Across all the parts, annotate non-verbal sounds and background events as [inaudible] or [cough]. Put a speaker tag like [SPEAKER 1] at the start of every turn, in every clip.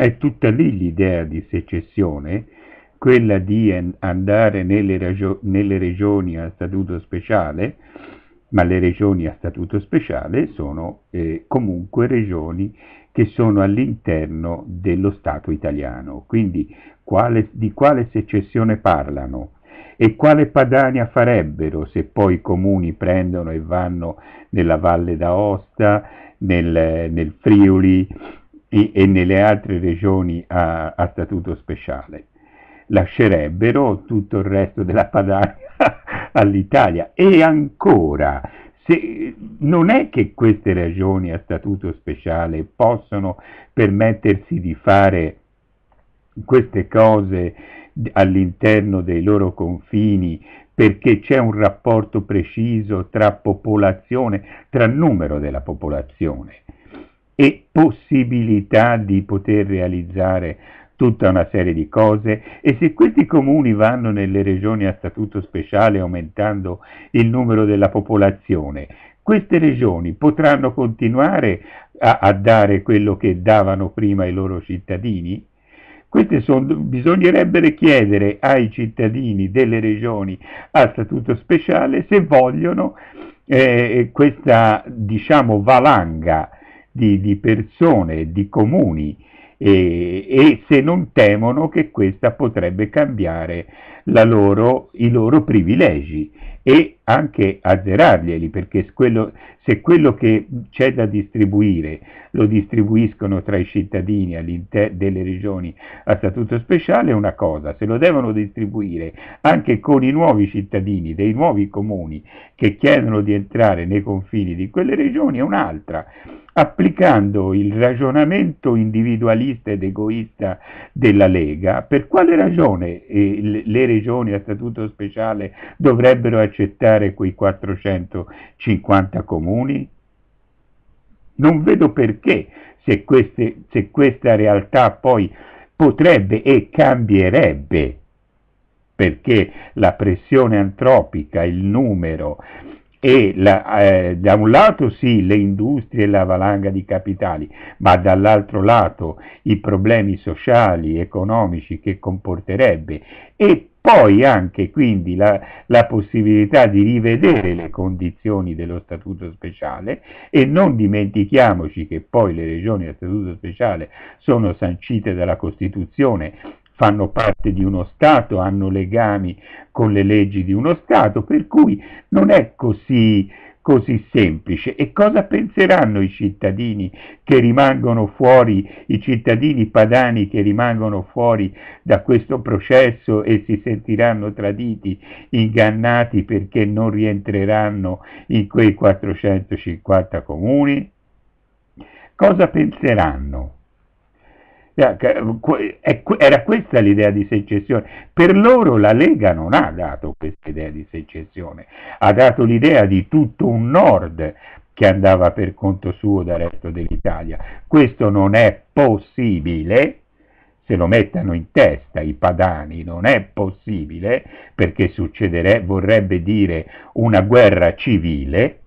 [SPEAKER 1] È tutta lì l'idea di secessione, quella di andare nelle, ragio- nelle regioni a statuto speciale, ma le regioni a statuto speciale sono eh, comunque regioni che sono all'interno dello Stato italiano. Quindi quale, di quale secessione parlano? E quale Padania farebbero se poi i comuni prendono e vanno nella Valle d'Aosta, nel, nel Friuli, e, e nelle altre regioni a, a, statuto speciale. Lascerebbero tutto il resto della Padania [laughs] all'Italia. E ancora, se, non è che queste regioni a statuto speciale possono permettersi di fare queste cose all'interno dei loro confini perché c'è un rapporto preciso tra popolazione, tra numero della popolazione e possibilità di poter realizzare tutta una serie di cose e se questi comuni vanno nelle regioni a statuto speciale aumentando il numero della popolazione, queste regioni potranno continuare a, a dare quello che davano prima ai loro cittadini? Sono, bisognerebbe chiedere ai cittadini delle regioni a statuto speciale se vogliono eh, questa diciamo, valanga di, di persone, di comuni e, e, se non temono che questa potrebbe cambiare loro, i loro privilegi e anche azzerarglieli, perché quello, se quello che c'è da distribuire lo distribuiscono tra i cittadini all'interno delle regioni a statuto speciale è una cosa, se lo devono distribuire anche con i nuovi cittadini dei nuovi comuni che chiedono di entrare nei confini di quelle regioni è un'altra applicando il ragionamento individualista ed egoista della Lega, per quale ragione eh, le regioni a statuto speciale dovrebbero accettare quei 450 comuni? Non vedo perché, se, queste, se questa realtà poi potrebbe e cambierebbe, perché la pressione antropica, il numero, e la, eh, da un lato sì le industrie e la valanga di capitali, ma dall'altro lato i problemi sociali, economici che comporterebbe e poi anche quindi la, la, possibilità di rivedere le condizioni dello statuto speciale e non dimentichiamoci che poi le regioni a statuto speciale sono sancite dalla Costituzione fanno parte di uno Stato, hanno legami con le leggi di uno Stato, per cui non è così, così semplice. E cosa penseranno i cittadini che rimangono fuori, i cittadini padani che rimangono fuori da questo processo e si sentiranno traditi, ingannati perché non rientreranno in quei 450 comuni? Cosa penseranno? Cioè, era questa l'idea di secessione. Per loro la Lega non ha dato questa idea di secessione, ha dato l'idea di tutto un nord che andava per conto suo dal resto dell'Italia. Questo non è possibile, se lo mettano in testa i padani, non è possibile perché succederebbe, vorrebbe dire una guerra civile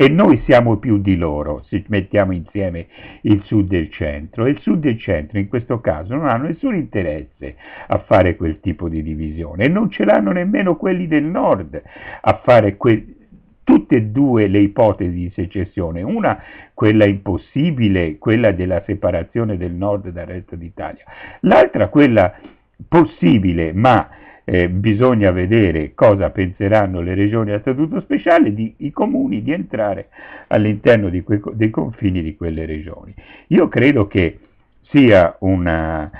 [SPEAKER 1] e noi siamo più di loro, se mettiamo insieme il sud e il centro, e il sud e il centro in questo caso non hanno nessun interesse a fare quel tipo di divisione e non ce l'hanno nemmeno quelli del nord a fare quel tutte e due le ipotesi di secessione, una quella impossibile, quella della separazione del nord dal resto d'Italia, l'altra quella possibile ma eh, bisogna vedere cosa penseranno le regioni a statuto speciale, di, i comuni di entrare all'interno dei confini di quelle regioni. Io credo che sia una,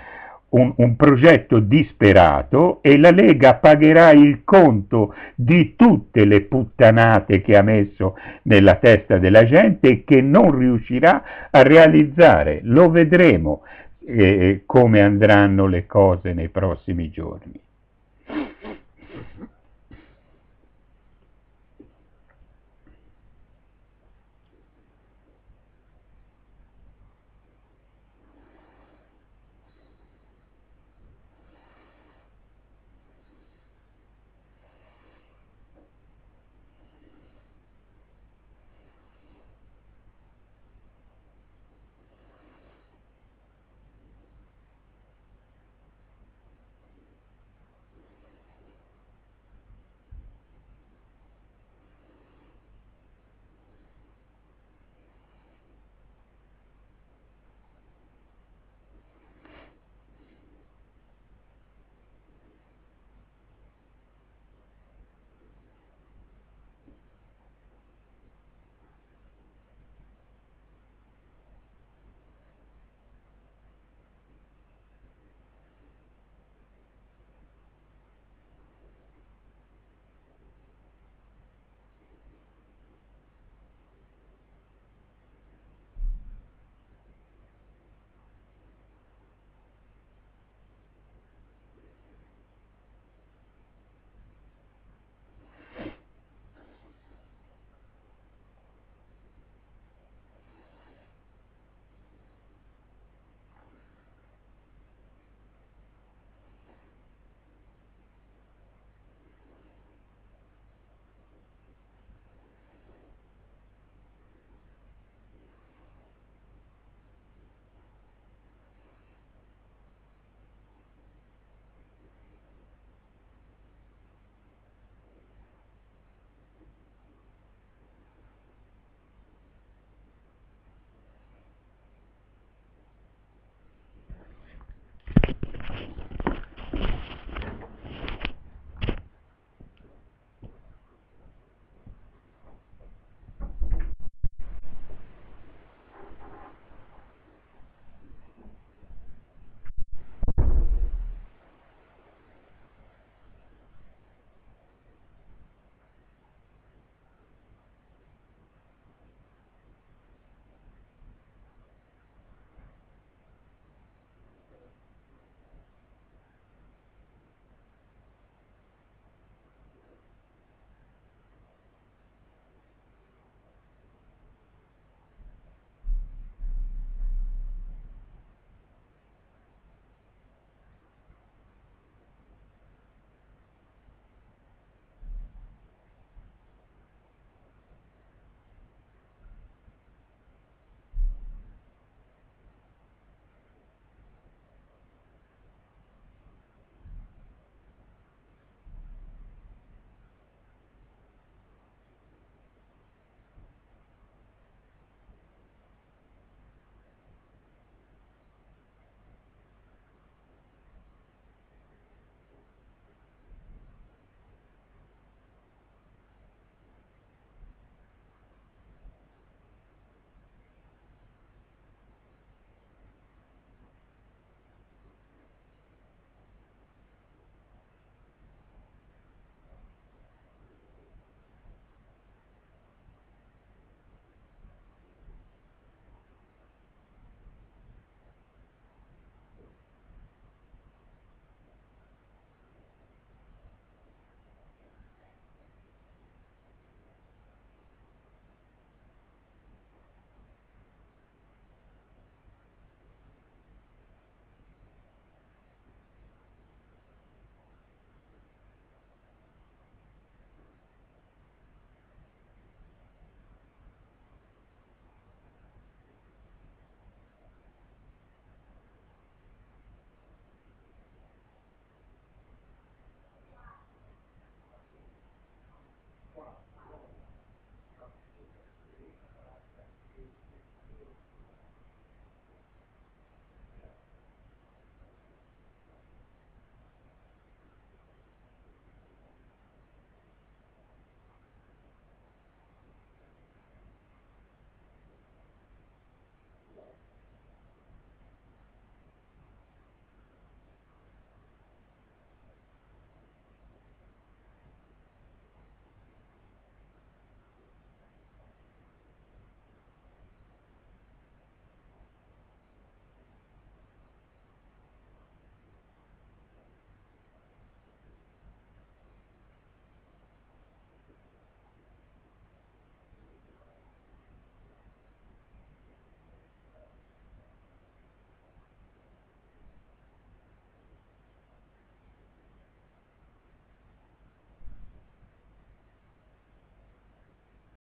[SPEAKER 1] un, un, progetto disperato e la Lega pagherà il conto di tutte le puttanate che ha messo nella testa della gente e che non riuscirà a realizzare. Lo vedremo eh, come andranno le cose nei prossimi giorni.